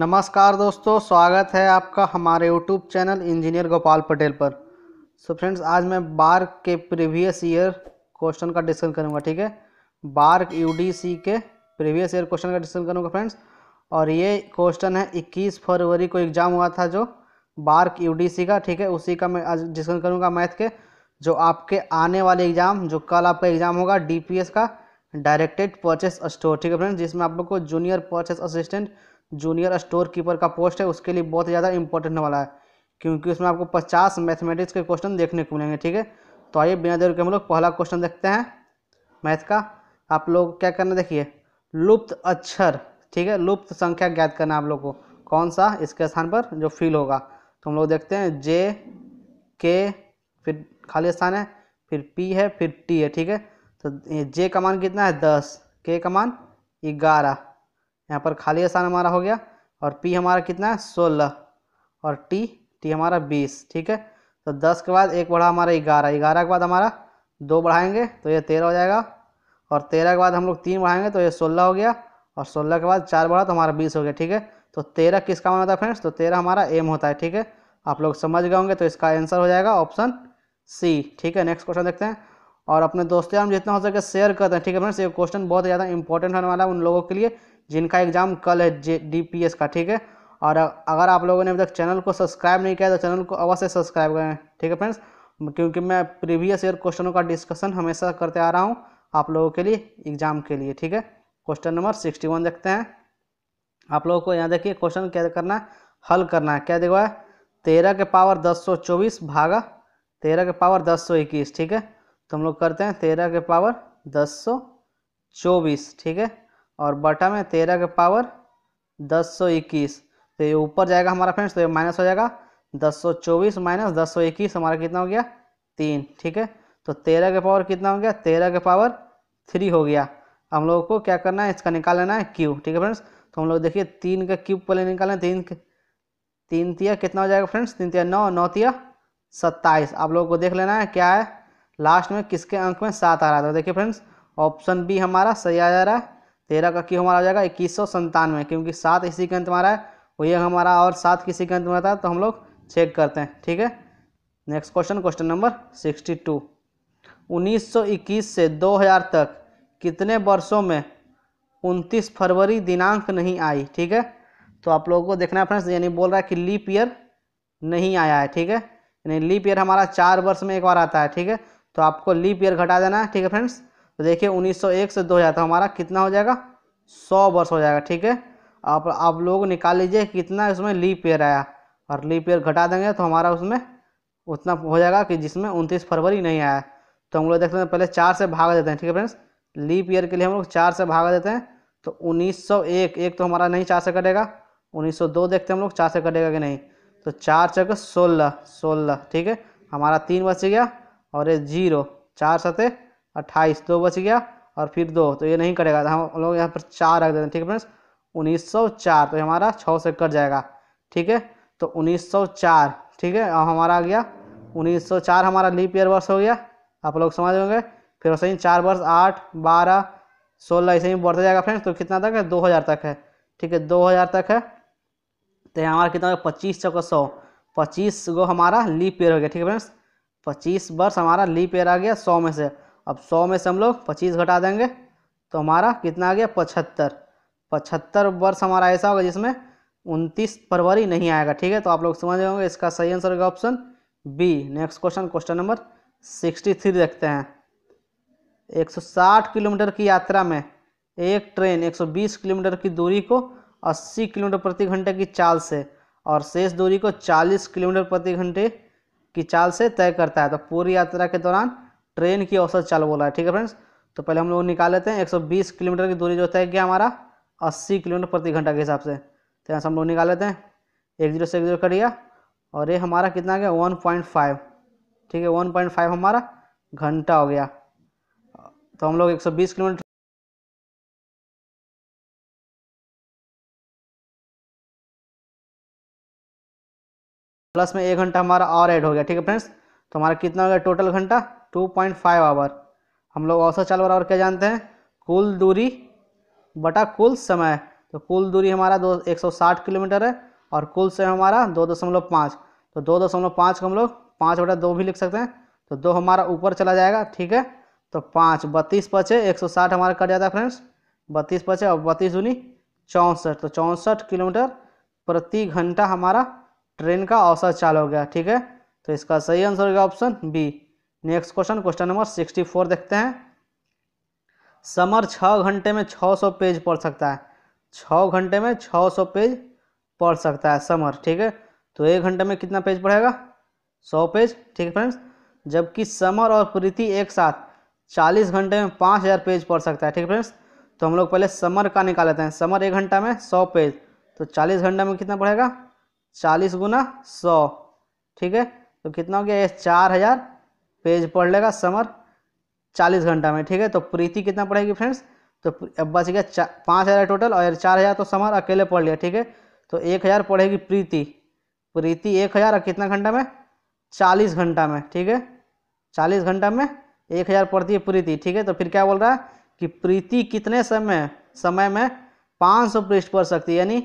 नमस्कार दोस्तों स्वागत है आपका हमारे YouTube channel engineer Gopal Patel पर सो so फ्रेंड्स आज मैं बार के प्रीवियस ईयर क्वेश्चन का डिस्कस करूंगा ठीक है बार यू के प्रीवियस ईयर क्वेश्चन का डिस्कस करूंगा फ्रेंड्स और ये क्वेश्चन है 21 फरवरी को एग्ज़ाम हुआ था जो बार यू का ठीक है उसी का मैं आज डिस्कस करूँगा मैथ के जो आपके आने वाले एग्ज़ाम जो कल आपका एग्ज़ाम होगा डी का डायरेक्टेड परचेस स्टोर ठीक है फ्रेंड्स जिसमें आप लोग को junior purchase assistant junior store keeper का पोस्ट है उसके लिए बहुत ज़्यादा इंपॉर्टेंट वाला है क्योंकि उसमें आपको पचास मैथमेटिक्स के क्वेश्चन देखने को मिलेंगे ठीक है तो आइए बिना देर के हम लोग पहला क्वेश्चन देखते हैं मैथ का आप लोग क्या करना देखिए लुप्त अक्षर ठीक है लुप्त संख्या ज्ञात करना आप लोग को कौन सा इसके स्थान पर जो फील होगा तो हम लोग देखते हैं जे के फिर खाली स्थान है फिर पी है फिर टी है ठीक है तो जे का मान कितना है दस के का मान ग्यारह यहाँ पर खाली आसान हमारा हो गया और पी हमारा कितना है सोलह और टी टी हमारा बीस ठीक है तो दस के बाद एक बढ़ा हमारा ग्यारह ग्यारह के बाद हमारा दो बढ़ाएंगे तो ये तेरह हो जाएगा और तेरह के बाद हम लोग तीन बढ़ाएंगे तो ये सोलह हो गया और सोलह के बाद चार बढ़ा तो हमारा बीस हो गया ठीक है तो तेरह किसका माना होता है फ्रेंड्स तो तेरह हमारा एम होता है ठीक है आप लोग समझ गए होंगे तो इसका आंसर हो जाएगा ऑप्शन सी ठीक है नेक्स्ट क्वेश्चन देखते हैं और अपने दोस्तों हम जितना हो सके शेयर करते हैं ठीक है फ्रेंड्स ये क्वेश्चन बहुत ज़्यादा इंपॉर्टेंट होने वाला है उन लोगों के लिए जिनका एग्ज़ाम कल है जे डी पी एस का ठीक है और अगर आप लोगों ने अभी तक चैनल को सब्सक्राइब नहीं किया तो चैनल को अवश्य सब्सक्राइब करें ठीक है फ्रेंड्स क्योंकि मैं प्रीवियस ईयर क्वेश्चनों का डिस्कशन हमेशा करते आ रहा हूँ आप लोगों के लिए एग्जाम के लिए ठीक है क्वेश्चन नंबर सिक्सटी वन देखते हैं आप लोगों को यहाँ देखिए क्वेश्चन क्या करना है हल करना है क्या देखवा है तेरह के पावर दस सौ चौबीस भागा तेरह के पावर दस सौ इक्कीस ठीक है तो हम लोग करते हैं तेरह के पावर दस सौ चौबीस ठीक है और बटा में तेरह के पावर दस सौ इक्कीस तो ये ऊपर जाएगा हमारा फ्रेंड्स तो ये माइनस हो जाएगा दस सौ चौबीस माइनस दस सौ इक्कीस हमारा कितना हो गया तीन ठीक है तो तेरह के पावर कितना हो गया तेरह का पावर थ्री हो गया हम लोगों को क्या करना है इसका निकाल लेना है क्यूब ठीक है फ्रेंड्स तो हम लोग देखिए तीन का क्यूब पहले निकालें है तीन तीन तिया कितना हो जाएगा फ्रेंड्स तीन तिया नौ नौ तिया सत्ताईस आप लोगों को देख लेना है क्या है लास्ट में किसके अंक में सात आ रहा है तो देखिए फ्रेंड्स ऑप्शन बी हमारा सही आ जा रहा है तेरह का क्यों हमारा हो जाएगा इक्कीस सौ संतानवे क्योंकि सात इसी के अंत में आ रहा है वही हमारा और सात किसी के अंत में आता है तो हम लोग चेक करते हैं ठीक है next question question number sixty two उन्नीस सौ इक्कीस से दो हज़ार तक कितने वर्षों में उनतीस फरवरी दिनांक नहीं आई ठीक है तो आप लोगों को देखना है फ्रेंड्स यानी बोल रहा है कि लीप ईयर नहीं आया है ठीक है यानी लीप ईयर हमारा चार वर्ष में एक बार आता है ठीक है तो आपको लीप ईयर घटा देना है ठीक है फ्रेंड्स तो देखिए 1901 से 2000 तो हमारा कितना हो जाएगा 100 वर्ष हो जाएगा ठीक है आप आप लोग निकाल लीजिए कितना इसमें लीप ईयर आया और लीप ईयर घटा देंगे तो हमारा उसमें उतना हो जाएगा कि जिसमें उनतीस फरवरी नहीं आया तो हम लोग देखते हैं पहले चार से भाग देते हैं ठीक है फ्रेंड्स लीप ईयर के लिए हम लोग चार से भाग देते हैं तो 1901 एक तो हमारा नहीं चार से कटेगा 1902 देखते हैं हम लोग चार से कटेगा कि नहीं तो चार चक सोलह सोलह ठीक है हमारा तीन बच गया और ये जीरो चार सतह अट्ठाईस दो बच गया और फिर दो तो ये नहीं करेगा तो हम लोग यहाँ पर चार रख देते हैं ठीक है फ्रेंड्स उन्नीस सौ चार तो हमारा छः से कट जाएगा ठीक है तो उन्नीस सौ चार ठीक है और हमारा आ गया उन्नीस सौ चार हमारा लीप ईयर वर्ष हो गया आप लोग समझ होंगे फिर वैसे ही चार वर्ष आठ बारह सोलह ऐसे ही बढ़ता जाएगा फ्रेंड्स तो कितना तक है दो हज़ार तक है ठीक है दो हज़ार तक है तो हमारा कितना होगा पच्चीस का सौ पच्चीस गो हमारा लीप ईयर हो गया ठीक है फ्रेंड्स पच्चीस वर्ष हमारा लीप ईयर आ गया सौ में से अब सौ में से हम लोग पच्चीस घटा देंगे तो हमारा कितना आ गया पचहत्तर पचहत्तर वर्ष हमारा ऐसा होगा जिसमें उनतीस फरवरी नहीं आएगा ठीक है तो आप लोग समझ होंगे इसका सही आंसर होगा option B next question question number sixty three देखते हैं 160 किलोमीटर की यात्रा में एक ट्रेन 120 किलोमीटर की दूरी को 80 किलोमीटर प्रति घंटे की चाल से और शेष दूरी को 40 किलोमीटर प्रति घंटे की चाल से तय करता है तो पूरी यात्रा के दौरान ट्रेन की औसत चाल बोला है ठीक है फ्रेंड्स तो पहले हम लोग निकाल लेते हैं 120 किलोमीटर की दूरी जो होता है क्या हमारा 80 किलोमीटर प्रति घंटा के हिसाब से तो यहाँ से हम लोग निकाल लेते हैं एक जीरो से एक जीरो कट गया और ये हमारा कितना गया वन पॉइंट फाइव ठीक है वन पॉइंट फाइव हमारा घंटा हो गया तो हम लोग एक सौ बीस किलोमीटर प्लस में एक घंटा हमारा और ऐड हो गया ठीक है फ्रेंड्स तो हमारा कितना हो गया टोटल घंटा टू पॉइंट फाइव आवर हम लोग औसत चाल बराबर क्या जानते हैं कुल दूरी बटा कुल समय तो कुल दूरी हमारा दो एक सौ साठ किलोमीटर है और कुल समय हमारा दो दशमलव पाँच तो दो दशमलव पाँच को हम लोग पाँच बटा दो भी लिख सकते हैं तो दो हमारा ऊपर चला जाएगा ठीक है तो पाँच बत्तीस पचे एक सौ साठ हमारा कट जाता है फ्रेंड्स बत्तीस पचे और बत्तीस दूनी चौंसठ तो चौंसठ किलोमीटर प्रति घंटा हमारा ट्रेन का औसत चाल हो गया ठीक है तो इसका सही आंसर होगा option B next question question number sixty four देखते हैं समर छः घंटे में छः सौ पेज पढ़ सकता है छः घंटे में छः सौ पेज पढ़ सकता है समर ठीक है तो एक घंटे में कितना पेज पढ़ेगा सौ पेज ठीक है फ्रेंड्स जबकि समर और प्रीति एक साथ चालीस घंटे में पाँच हज़ार पेज पढ़ सकता है ठीक है फ्रेंड्स तो हम लोग पहले समर का निकाल लेते हैं समर एक घंटा में सौ पेज तो चालीस घंटे में कितना पढ़ेगा चालीस गुना सौ ठीक है तो कितना हो गया ये चार हज़ार पेज पढ़ लेगा समर चालीस घंटा में ठीक है तो प्रीति कितना पढ़ेगी फ्रेंड्स तो अब बच गया पाँच हज़ार टोटल और चार हज़ार तो समर अकेले पढ़ लिया ठीक है तो एक हज़ार पढ़ेगी प्रीति प्रीति एक हज़ार और कितना घंटा में चालीस घंटा में ठीक है चालीस घंटा में एक हज़ार पढ़ती है प्रीति ठीक है तो फिर क्या बोल रहा है कि प्रीति कितने समय समय में पाँच सौ पृष्ठ पढ़ सकती है यानी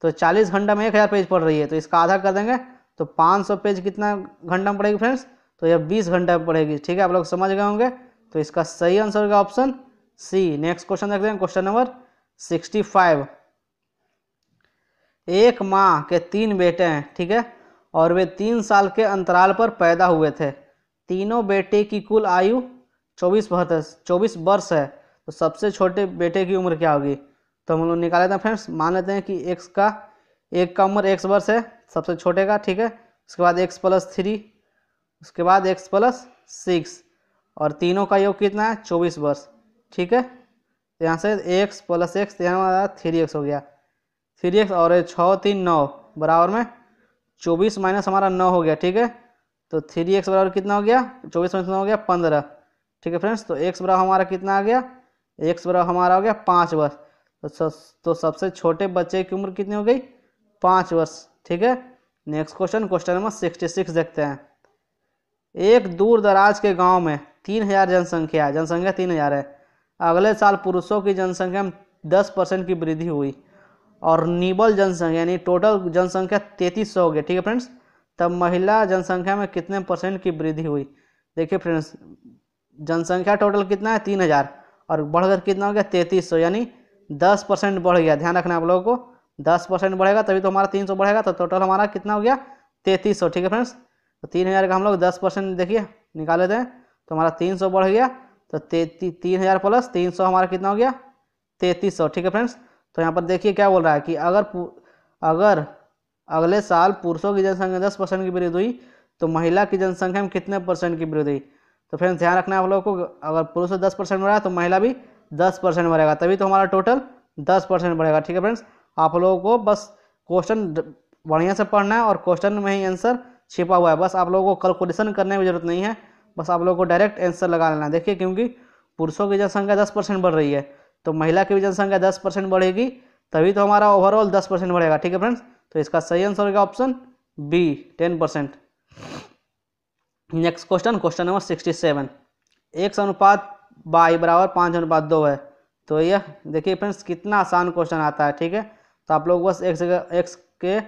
तो चालीस घंटा में एक हज़ार पेज पढ़ रही है तो इसका आधा कर देंगे तो पाँच सौ पेज कितना घंटा में पड़ेगी फ्रेंड्स तो यह बीस घंटा पढ़ेगी ठीक है आप लोग समझ गए होंगे तो इसका सही आंसर होगा ऑप्शन सी नेक्स्ट क्वेश्चन देखते हैं क्वेश्चन नंबर सिक्सटी फाइव एक माँ के तीन बेटे हैं ठीक है और वे तीन साल के अंतराल पर पैदा हुए थे तीनों बेटे की कुल आयु चौबीस बहत्तर चौबीस वर्ष है तो सबसे छोटे बेटे की उम्र क्या होगी तो हम लोग निकाल लेते हैं फ्रेंड्स मान लेते हैं कि एक्स का एक का उम्र एक्स वर्ष है सबसे छोटे का ठीक है उसके बाद एक्स प्लस थ्री उसके बाद एक्स प्लस सिक्स और तीनों का योग कितना है चौबीस वर्ष ठीक है तो यहाँ से एक्स प्लस एक्स यहाँ हमारा थ्री एक्स हो गया थ्री एक्स और छः तीन नौ बराबर में चौबीस माइनस हमारा नौ हो गया ठीक है तो थ्री एक्स बराबर कितना हो गया चौबीस माइनस नौ हो गया पंद्रह ठीक है फ्रेंड्स तो एक्स बराबर हमारा कितना आ गया एक्स बराबर हमारा हो गया पाँच वर्ष तो सब तो सबसे छोटे बच्चे की उम्र कितनी हो गई पाँच वर्ष ठीक है next question question number sixty six देखते हैं एक दूर दराज के गांव में तीन हजार जनसंख्या जनसंख्या तीन हजार है अगले साल पुरुषों की जनसंख्या में दस परसेंट की वृद्धि हुई और निबल जनसंख्या यानी टोटल जनसंख्या तैंतीस सौ हो गया ठीक है फ्रेंड्स तब महिला जनसंख्या में कितने परसेंट की वृद्धि हुई देखिए फ्रेंड्स जनसंख्या टोटल कितना है तीन हज़ार और बढ़कर कितना हो गया तैंतीस सौ यानी दस परसेंट बढ़ गया ध्यान रखना आप लोगों को दस परसेंट बढ़ेगा तभी तो हमारा तीन सौ बढ़ेगा तो टोटल हमारा कितना हो गया तैंतीस सौ ठीक है फ्रेंड्स तो तीन हज़ार का हम लोग दस परसेंट देखिए निकाले हैं तो हमारा तीन सौ बढ़ गया तो ते ती, तीन हज़ार प्लस तीन सौ हमारा कितना हो गया तैंतीस सौ ठीक है फ्रेंड्स तो यहाँ पर देखिए क्या बोल रहा है कि अगर अगर अगले साल पुरुषों की जनसंख्या दस परसेंट की वृद्धि हुई तो महिला की जनसंख्या में कितने परसेंट की वृद्धि हुई तो फ्रेंड्स ध्यान रखना है आप लोगों को अगर पुरुष दस परसेंट बढ़ा तो महिला भी दस परसेंट बढ़ेगा तभी तो हमारा टोटल दस परसेंट बढ़ेगा ठीक है फ्रेंड्स आप लोगों को बस क्वेश्चन बढ़िया से पढ़ना है और क्वेश्चन में ही आंसर छिपा हुआ है बस आप लोगों को कैलकुलेशन करने की जरूरत नहीं है बस आप लोगों को डायरेक्ट आंसर लगा लेना देखिए क्योंकि पुरुषों की जनसंख्या दस परसेंट बढ़ रही है तो महिला की भी जनसंख्या दस परसेंट बढ़ेगी तभी तो हमारा ओवरऑल दस परसेंट बढ़ेगा ठीक है फ्रेंड्स तो इसका सही आंसर होगा option B ten percent next question question number sixty seven एक अनुपात बाई बराबर पाँच अनुपात दो है तो यह देखिए फ्रेंड्स कितना आसान क्वेश्चन आता है ठीक है तो आप लोग बस एक्स एक्स के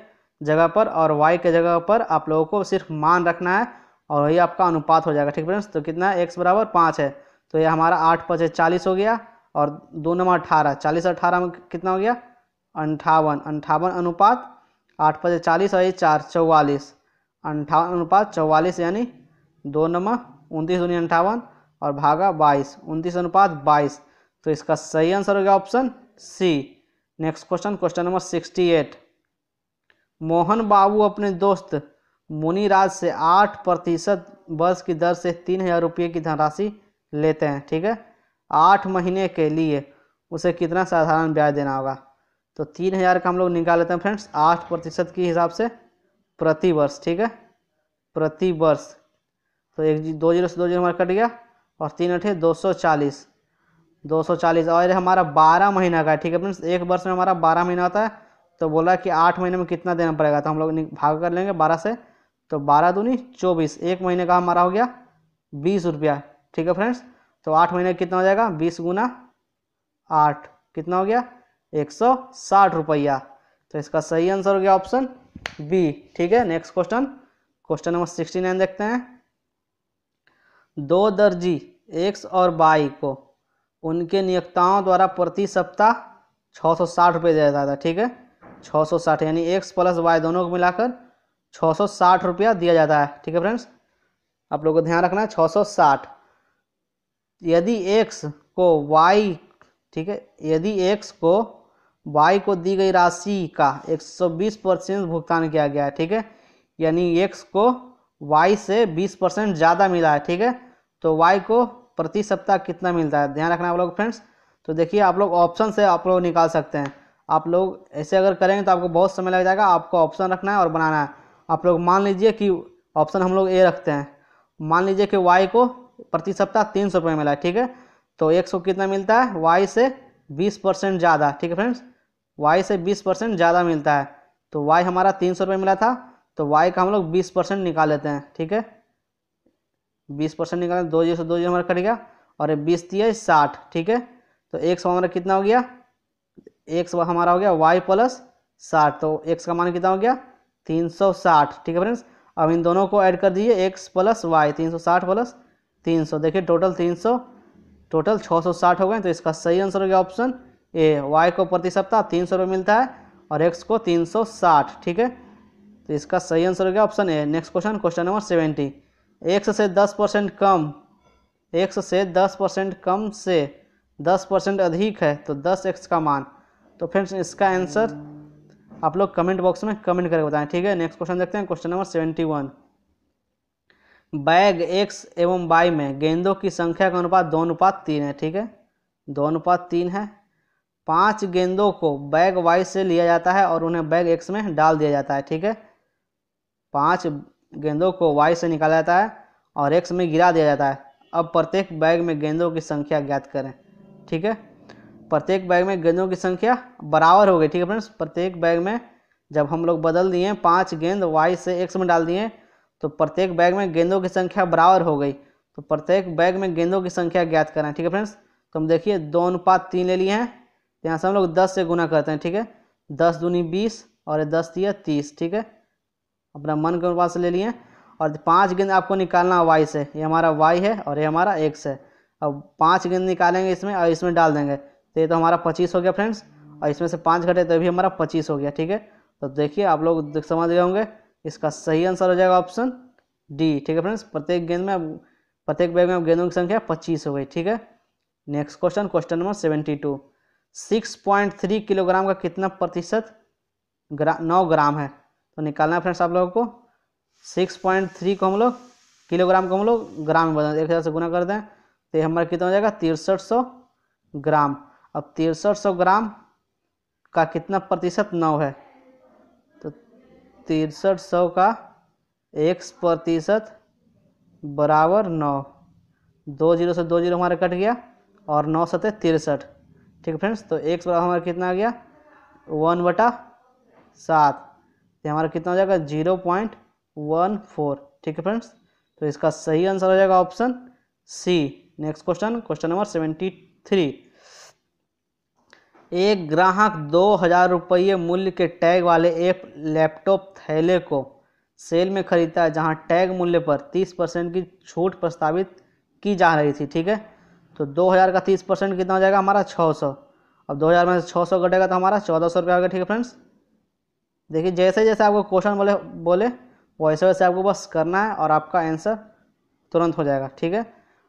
जगह पर और वाई के जगह पर आप लोगों को सिर्फ मान रखना है और वही आपका अनुपात हो जाएगा ठीक फ्रेंड्स तो कितना है एक्स बराबर पाँच है तो ये हमारा आठ पचे चालीस हो गया और दो नंबर अठारह चालीस और अठारह में कितना हो गया अंठावन अंठावन अनुपात आठ पचे चालीस और ये चार चौवालीस अंठावन अनुपात चौवालीस यानी दो नंबर उनतीस दूनी अंठावन और भागा बाईस उनतीस अनुपात बाईस तो इसका सही आंसर हो गया option C next question question number sixty eight Mohan Babu अपने दोस्त मुनिराज से आठ प्रतिशत वर्ष की दर से तीन हजार रुपये की धनराशि लेते हैं ठीक है आठ महीने के लिए उसे कितना साधारण ब्याज देना होगा तो तीन हज़ार का हम लोग निकाल लेते हैं फ्रेंड्स आठ प्रतिशत के हिसाब से प्रति वर्ष ठीक है प्रति वर्ष तो एक जी दो जीरो से दो जीरो हमारा कट गया और तीन अठे दो सौ चालीस दो सौ चालीस और हमारा बारह महीना का ठीक है फ्रेंड्स एक वर्ष में हमारा बारह महीना होता है तो बोला कि आठ महीने में कितना देना पड़ेगा तो हम लोग भाग कर लेंगे बारह से तो बारह दूनी चौबीस एक महीने का हमारा हो गया बीस रुपया ठीक है फ्रेंड्स तो आठ महीने कितना हो जाएगा बीस गुना आठ कितना हो गया एक सौ साठ रुपया तो इसका सही आंसर हो गया ऑप्शन बी ठीक है next question question number sixty nine देखते हैं दो दर्जी एक्स और बाई को उनके नियोक्ताओं द्वारा प्रति सप्ताह छः सौ साठ रुपये दिया जाता था ठीक है छः सौ साठ यानी x प्लस वाई दोनों को मिलाकर छः सौ साठ रुपया दिया जाता है ठीक है फ्रेंड्स आप लोगों को ध्यान रखना है छः सौ साठ यदि एक्स को वाई ठीक है यदि एक्स को वाई को दी गई राशि का 120 परसेंट भुगतान किया गया है ठीक है यानी x को वाई से 20 परसेंट ज़्यादा मिला है ठीक है तो वाई को प्रति सप्ताह कितना मिलता है ध्यान रखना आप लोग फ्रेंड्स तो देखिए आप लोग ऑप्शन से आप लोग निकाल सकते हैं आप लोग ऐसे अगर करेंगे तो आपको बहुत समय लग जाएगा आपको ऑप्शन रखना है और बनाना है आप लोग मान लीजिए कि ऑप्शन हम लोग ए रखते हैं मान लीजिए कि वाई को प्रति सप्ताह तीन सौ रुपये मिला है ठीक है तो एक सौ कितना मिलता है वाई से बीस परसेंट ज़्यादा ठीक है फ्रेंड्स वाई से बीस परसेंट ज़्यादा मिलता है तो वाई हमारा तीन सौ रुपये मिला था तो वाई का हम लोग बीस परसेंट निकाल लेते हैं ठीक है बीस परसेंट निकाल दो जीरो से दो जीरो हमारा कट गया और ये बीस दिया साठ ठीक है तो एक सौ हमारा कितना हो गया एक्स हमारा हो गया वाई प्लस साठ तो एक्स का मान कितना हो गया तीन सौ साठ ठीक है फ्रेंड्स अब इन दोनों को ऐड कर दीजिए एक्स प्लस वाई तीन सौ साठ प्लस तीन सौ देखिए टोटल तीन सौ टोटल छः सौ साठ हो गए तो इसका सही आंसर हो गया ऑप्शन ए वाई को प्रति सप्ताह तीन सौ रुपये मिलता है और एक्स को तीन सौ साठ ठीक है तो इसका सही आंसर हो गया option A next question question number seventy X से दस परसेंट कम एक्स से दस परसेंट कम से दस परसेंट अधिक है तो दस एक्स का मान तो फ्रेंड्स इसका आंसर आप लोग कमेंट बॉक्स में कमेंट करके बताएं ठीक है नेक्स्ट क्वेश्चन देखते हैं question number seventy one bag X एवं बाई में गेंदों की संख्या का अनुपात दो अनुपात तीन है ठीक है दो अनुपात तीन है पांच गेंदों को बैग वाई से लिया जाता है और उन्हें बैग एक्स में डाल दिया जाता है ठीक है पांच गेंदों को वाई से निकाला जाता है और एक्स में गिरा दिया जाता है अब प्रत्येक बैग में गेंदों की संख्या ज्ञात करें ठीक है प्रत्येक बैग में गेंदों की संख्या बराबर हो गई ठीक है फ्रेंड्स प्रत्येक बैग में जब हम लोग बदल दिए पाँच गेंद वाई से एक्स में डाल दिए तो प्रत्येक बैग में गेंदों की संख्या बराबर हो गई तो प्रत्येक बैग में गेंदों की संख्या ज्ञात करें ठीक है फ्रेंड्स तो हम देखिए दो अनुपात तीन ले लिए हैं यहाँ से हम लोग दस से गुना करते हैं ठीक है दस दूनी बीस और दस दिया तीस ठीक है अपना मन के अनुपात से ले लिए और पाँच गेंद आपको निकालना वाई से ये हमारा वाई है और ये हमारा एक्स है अब पाँच गेंद निकालेंगे इसमें और इसमें डाल देंगे तो ये तो हमारा पच्चीस हो गया फ्रेंड्स और इसमें से पाँच घटे तो भी हमारा पच्चीस हो गया ठीक है तो देखिए आप लोग समझ गए होंगे इसका सही आंसर हो जाएगा ऑप्शन डी ठीक है फ्रेंड्स प्रत्येक गेंद में प्रत्येक बैग में गेंदों की संख्या पच्चीस हो गई ठीक है next question question number seventy two six point three kilogram का कितना प्रतिशत ग्रा नौ ग्राम है तो निकालना है फ्रेंड्स आप लोगों को सिक्स पॉइंट थ्री को हम लोग किलोग्राम को हम लोग ग्राम में बदल एक हज़ार से गुना कर दें तो हमारा कितना हो जाएगा तिरसठ सौ ग्राम अब तिरसठ सौ ग्राम का कितना प्रतिशत नौ है तो तिरसठ सौ का एक्स प्रतिशत बराबर नौ दो जीरो से दो जीरो हमारा कट गया और नौ सतह तिरसठ ठीक है फ्रेंड्स तो एक बराबर हमारा कितना आ गया वन बटा सात ये तो हमारा कितना हो जाएगा जीरो पॉइंट वन फोर ठीक है फ्रेंड्स तो इसका सही आंसर हो जाएगा option C next question question number seventy three एक ग्राहक दो हजार रुपये मूल्य के टैग वाले एक लैपटॉप थैले को सेल में खरीदता है जहाँ टैग मूल्य पर तीस परसेंट की छूट प्रस्तावित की जा रही थी ठीक है तो दो हज़ार का तीस परसेंट कितना हो जाएगा हमारा छः सौ अब दो हज़ार में से छः सौ घटेगा तो हमारा चौदह सौ रुपया होगा ठीक है फ्रेंड्स देखिए जैसे जैसे आपको क्वेश्चन बोले बोले वैसे वैसे आपको बस करना है और आपका आंसर तुरंत हो जाएगा ठीक है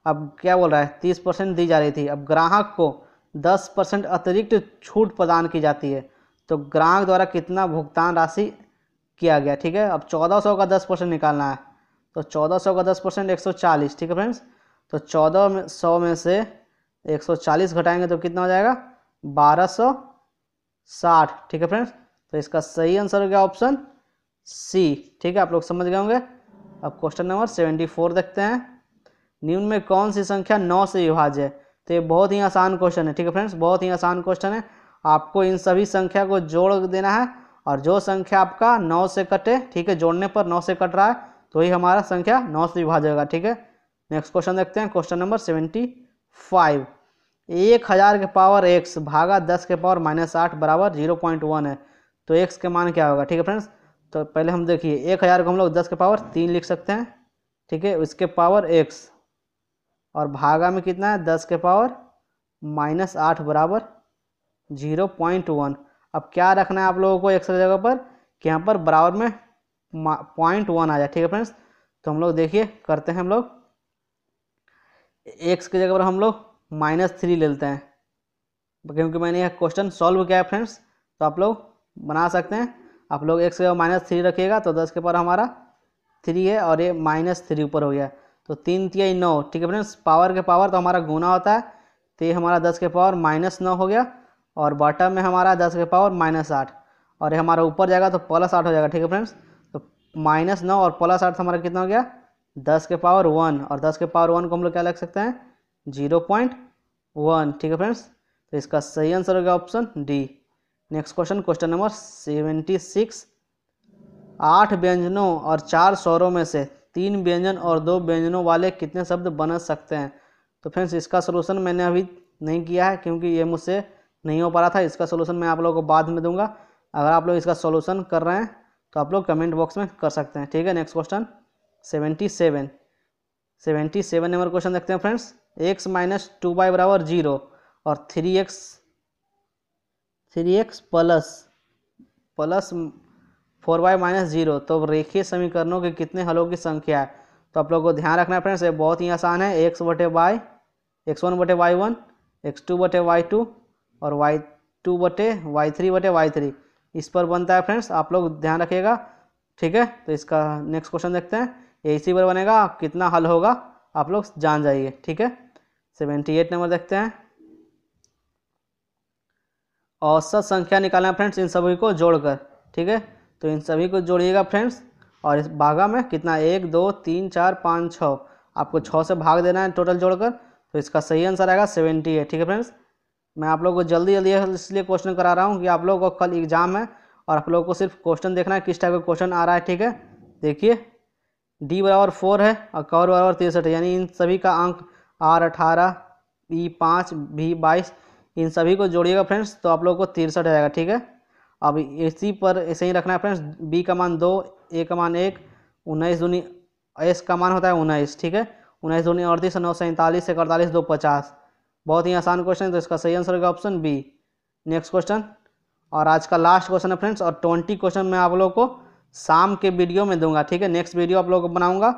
अब क्या बोल रहा है तीस परसेंट दी जा रही थी अब ग्राहक को दस परसेंट अतिरिक्त छूट प्रदान की जाती है तो ग्राहक द्वारा कितना भुगतान राशि किया गया ठीक है अब चौदह सौ का दस परसेंट निकालना है तो चौदह सौ का दस परसेंट एक सौ चालीस ठीक है फ्रेंड्स तो चौदह में सौ में से एक सौ चालीस घटाएंगे तो कितना हो जाएगा बारह सौ साठ ठीक है फ्रेंड्स तो इसका सही आंसर हो गया ऑप्शन सी ठीक है आप लोग समझ गए होंगे अब क्वेश्चन नंबर सेवेंटी फोर देखते हैं निम्न में कौन सी संख्या नौ से विभाज्य है तो ये बहुत ही आसान क्वेश्चन है ठीक है फ्रेंड्स बहुत ही आसान क्वेश्चन है आपको इन सभी संख्या को जोड़ देना है और जो संख्या आपका नौ से कटे ठीक है जोड़ने पर नौ से कट रहा है तो ही हमारा संख्या नौ से विभाजेगा ठीक है नेक्स्ट क्वेश्चन देखते हैं क्वेश्चन नंबर सेवेंटी फाइव एक हज़ार के पावर एक्स भागा दस के पावर माइनस आठ बराबर जीरो पॉइंट वन है तो एक्स के मान क्या होगा ठीक है फ्रेंड्स तो पहले हम देखिए एक हज़ार को हम लोग दस के पावर तीन लिख सकते हैं ठीक है उसके पावर एक्स और भागा में कितना है दस के पावर माइनस आठ बराबर जीरो पॉइंट वन अब क्या रखना है आप लोगों को एक सौ जगह पर कि यहाँ पर बराबर में पॉइंट वन आ जाए ठीक है फ्रेंड्स तो हम लोग देखिए करते हैं हम लोग एक्स की जगह पर हम लोग माइनस थ्री ले लेते हैं क्योंकि मैंने यह क्वेश्चन सॉल्व किया है फ्रेंड्स तो आप लोग बना सकते हैं आप लोग एक्स के माइनस थ्री रखिएगा तो दस के पावर हमारा थ्री है और ये माइनस थ्री ऊपर हो गया तो तीन तिया नौ ठीक है फ्रेंड्स पावर के पावर तो हमारा गुना होता है तो ये हमारा दस के पावर माइनस नौ हो गया और बॉटम में हमारा दस के पावर माइनस आठ और ये हमारा ऊपर जाएगा तो प्लस आठ हो जाएगा ठीक है फ्रेंड्स तो माइनस नौ और प्लस आठ हमारा कितना हो गया दस के पावर वन और दस के पावर वन को हम लोग क्या लिख सकते हैं जीरो पॉइंट वन ठीक है फ्रेंड्स तो इसका सही आंसर हो गया option D next question question number seventy six आठ व्यंजनों और चार स्वरों में से तीन व्यंजन और दो व्यंजनों वाले कितने शब्द बन सकते हैं तो फ्रेंड्स इसका सोल्यूशन मैंने अभी नहीं किया है क्योंकि ये मुझसे नहीं हो पा रहा था इसका सोल्यूशन मैं आप लोगों को बाद में दूंगा अगर आप लोग इसका सोल्यूशन कर रहे हैं तो आप लोग कमेंट बॉक्स में कर सकते हैं ठीक है next question seventy seven seventy seven number question देखते हैं फ्रेंड्स एक्स माइनस टू बाई बराबर जीरो और three X three X plus plus four Y minus zero तो रेखीय समीकरणों के कितने हलों की संख्या है तो आप लोग को ध्यान रखना है फ्रेंड्स ये बहुत ही आसान है एक्स बटे वाई एक्स वन बटे वाई वन एक्स टू बटे वाई टू और वाई टू बटे वाई थ्री बटे वाई थ्री इस पर बनता है फ्रेंड्स आप लोग ध्यान रखिएगा ठीक है तो इसका नेक्स्ट क्वेश्चन देखते हैं ए इसी पर बनेगा कितना हल होगा आप लोग जान जाइए ठीक है सेवेंटी एट नंबर देखते हैं औसत संख्या निकालना है फ्रेंड्स इन सभी को जोड़कर ठीक है तो इन सभी को जोड़िएगा फ्रेंड्स और इस भागा में कितना एक दो तीन चार पाँच छः आपको छः से भाग देना है टोटल जोड़कर तो इसका सही आंसर आएगा सेवेंटी है ठीक है फ्रेंड्स मैं आप लोग को जल्दी जल्दी इसलिए क्वेश्चन करा रहा हूँ कि आप लोग को कल एग्ज़ाम है और आप लोग को सिर्फ क्वेश्चन देखना है किस टाइप का क्वेश्चन आ रहा है ठीक है देखिए डी बराबर फोर है और कौर बराबर तिरसठ है यानी इन सभी का अंक आर अठारह बी पाँच बी बाईस इन सभी को जोड़िएगा फ्रेंड्स तो आप लोग को तिरसठ आएगा ठीक है अब इसी पर ऐसे ही रखना है फ्रेंड्स बी का मान दो ए का मान एक उन्नीस दूनी एस का मान होता है उन्नीस ठीक है उन्नीस दूनी अड़तीस नौ सैंतालीस एक अड़तालीस दो पचास बहुत ही आसान क्वेश्चन है तो इसका सही आंसर होगा ऑप्शन बी नेक्स्ट क्वेश्चन और आज का लास्ट क्वेश्चन है फ्रेंड्स और ट्वेंटी क्वेश्चन मैं आप लोग को शाम के वीडियो में दूंगा ठीक है नेक्स्ट वीडियो आप लोग को बनाऊंगा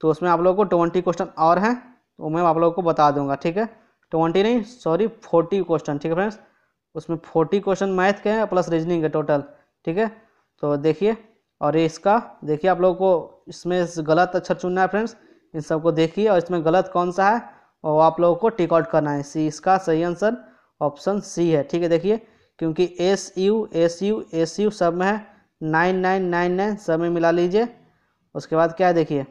तो उसमें आप लोग को ट्वेंटी क्वेश्चन और हैं तो मैं आप लोगों को बता दूंगा ठीक है ट्वेंटी नहीं सॉरी फोर्टी क्वेश्चन ठीक है फ्रेंड्स उसमें फोर्टी क्वेश्चन मैथ के हैं प्लस रीजनिंग के टोटल ठीक है तो देखिए और ये इसका देखिए आप लोगों को इसमें गलत अक्षर चुनना है फ्रेंड्स इन सबको देखिए और इसमें गलत कौन सा है और आप लोगों को टिक आउट करना है सी इसका सही आंसर ऑप्शन सी है ठीक है देखिए क्योंकि S U S U S U सब में है नाइन नाइन नाइन नाइन सब में मिला लीजिए उसके बाद क्या है देखिए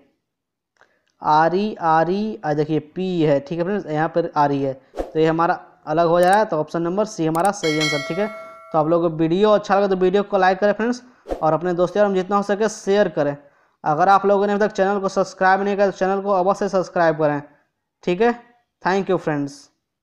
आर ई आ देखिए पी है ठीक है फ्रेंड्स यहाँ पर आ रही है तो ये हमारा अलग हो जाए तो ऑप्शन नंबर सी हमारा सही आंसर ठीक है तो आप लोग वीडियो अच्छा लगे तो वीडियो को लाइक करें फ्रेंड्स और अपने दोस्तों हम जितना हो सके शेयर करें अगर आप लोगों ने अभी तक चैनल को सब्सक्राइब नहीं किया तो चैनल को अवश्य सब्सक्राइब करें ठीक है थैंक यू फ्रेंड्स